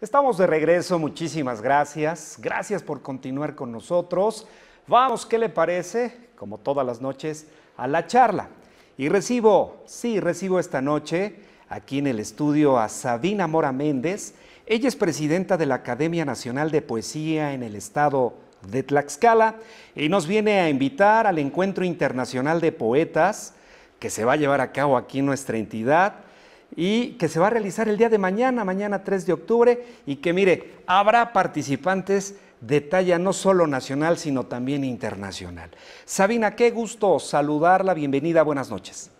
Estamos de regreso, muchísimas gracias. Gracias por continuar con nosotros. Vamos, ¿qué le parece? Como todas las noches, a la charla. Y recibo, sí, recibo esta noche aquí en el estudio a Sabina Mora Méndez. Ella es presidenta de la Academia Nacional de Poesía en el estado de Tlaxcala y nos viene a invitar al Encuentro Internacional de Poetas que se va a llevar a cabo aquí en nuestra entidad y que se va a realizar el día de mañana, mañana 3 de octubre, y que mire, habrá participantes de talla no solo nacional, sino también internacional. Sabina, qué gusto saludarla, bienvenida, buenas noches.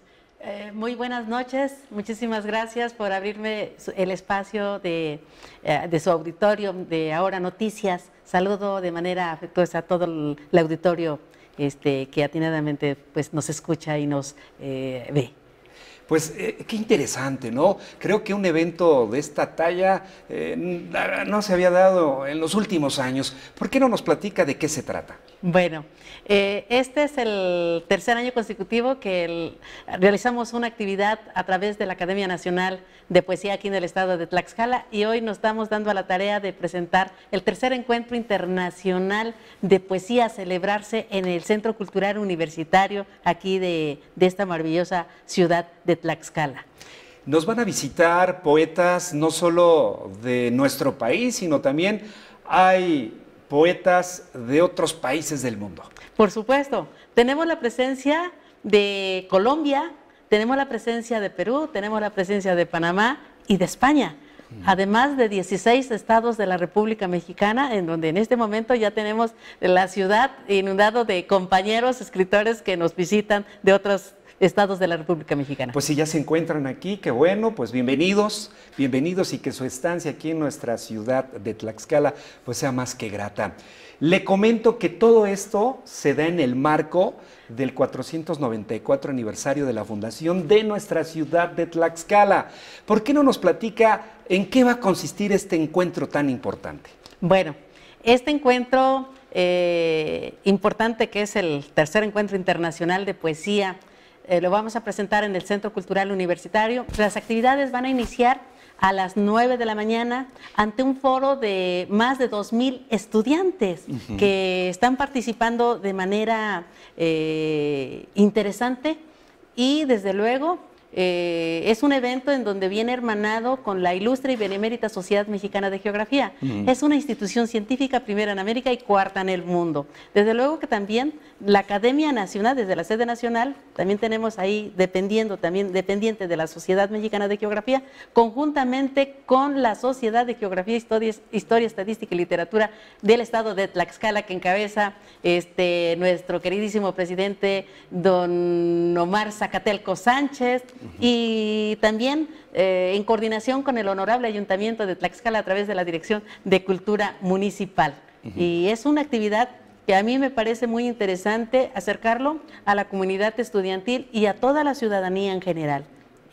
Eh, muy buenas noches, muchísimas gracias por abrirme el espacio eh, de, su auditorio de Ahora Noticias. Saludo de manera afectuosa a todo el, auditorio este, que atinadamente pues, nos escucha y nos eh, ve. Pues eh, qué interesante, ¿no? Creo que un evento de esta talla eh, no se había dado en los últimos años. ¿Por qué no nos platica de qué se trata? Bueno, eh, este es el tercer año consecutivo que realizamos una actividad a través de la Academia Nacional de Poesía aquí en el estado de Tlaxcala y hoy nos estamos dando a la tarea de presentar el tercer encuentro internacional de poesía a celebrarse en el Centro Cultural Universitario aquí de, de esta maravillosa ciudad de Tlaxcala. Nos van a visitar poetas no solo de nuestro país, sino también hay poetas de otros países del mundo. Por supuesto, tenemos la presencia de Colombia, tenemos la presencia de Perú, tenemos la presencia de Panamá y de España. Mm. Además de 16 estados de la República Mexicana, en donde en este momento ya tenemos la ciudad inundado de compañeros escritores que nos visitan de otros estados de la República Mexicana. Pues si ya se encuentran aquí, qué bueno, pues bienvenidos, bienvenidos y que su estancia aquí en nuestra ciudad de Tlaxcala pues sea más que grata. Le comento que todo esto se da en el marco del 494 aniversario de la fundación de nuestra ciudad de Tlaxcala. ¿Por qué no nos platica en qué va a consistir este encuentro tan importante? Bueno, este encuentro eh, importante que es el tercer encuentro internacional de poesía eh, lo vamos a presentar en el Centro Cultural Universitario. Las actividades van a iniciar a las 9 de la mañana ante un foro de más de 2.000 estudiantes que están participando de manera eh, interesante y desde luego eh, es un evento en donde viene hermanado con la ilustre y benemérita Sociedad Mexicana de Geografía. Mm. Es una institución científica primera en América y cuarta en el mundo. Desde luego que también la Academia Nacional, desde la sede nacional, también tenemos ahí, dependiendo también, dependiente de la Sociedad Mexicana de Geografía, conjuntamente con la Sociedad de Geografía, Historia, Historia Estadística y Literatura del Estado de Tlaxcala, que encabeza este, nuestro queridísimo presidente don Omar Zacatelco Sánchez y también eh, en coordinación con el Honorable Ayuntamiento de Tlaxcala a través de la Dirección de Cultura Municipal. Y es una actividad que a mí me parece muy interesante acercarlo a la comunidad estudiantil y a toda la ciudadanía en general.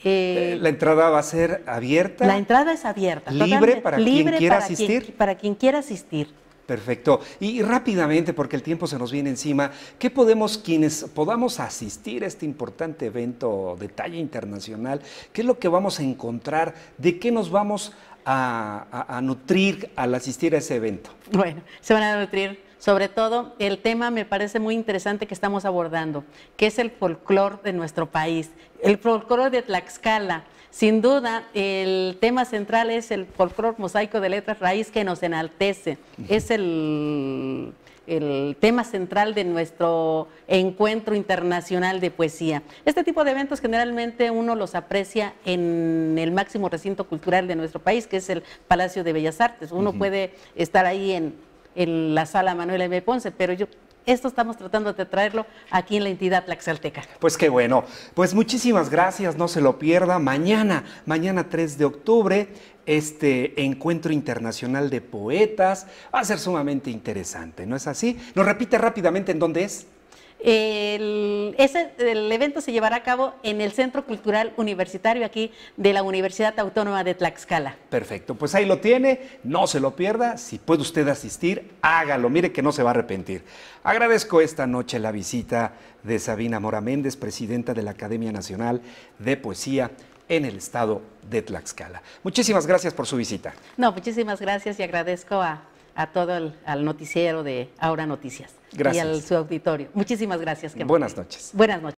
Eh, eh, ¿La entrada va a ser abierta? La entrada es abierta. ¿Libre para quien quiera asistir? para quien quiera asistir. Perfecto. Y, rápidamente, porque el tiempo se nos viene encima, ¿qué podemos, quienes podamos asistir a este importante evento de talla internacional, qué es lo que vamos a encontrar, de qué nos vamos a nutrir al asistir a ese evento? Bueno, se van a nutrir sobre todo, el tema me parece muy interesante que estamos abordando, que es el folclore de nuestro país, el folclore de Tlaxcala. Sin duda, el tema central es el folclore mosaico de letras raíz que nos enaltece. Es el, el, tema central de nuestro encuentro internacional de poesía. Este tipo de eventos generalmente uno los aprecia en el máximo recinto cultural de nuestro país, que es el Palacio de Bellas Artes. Uno puede estar ahí en en la sala Manuela M. Ponce, pero yo esto estamos tratando de traerlo aquí en la entidad plaxalteca Pues qué bueno. Pues muchísimas gracias, no se lo pierda. Mañana, mañana 3 de octubre, este encuentro internacional de poetas va a ser sumamente interesante, ¿no es así? ¿Nos repite rápidamente en dónde es? El, evento se llevará a cabo en el Centro Cultural Universitario aquí de la Universidad Autónoma de Tlaxcala. Perfecto, pues ahí lo tiene, no se lo pierda, si puede usted asistir, hágalo, mire que no se va a arrepentir. Agradezco esta noche la visita de Sabina Mora Méndez, presidenta de la Academia Nacional de Poesía en el estado de Tlaxcala. Muchísimas gracias por su visita. No, muchísimas gracias y agradezco a a todo el al noticiero de Ahora Noticias gracias. y al su auditorio. Muchísimas gracias. Buenas noches. Buenas noches.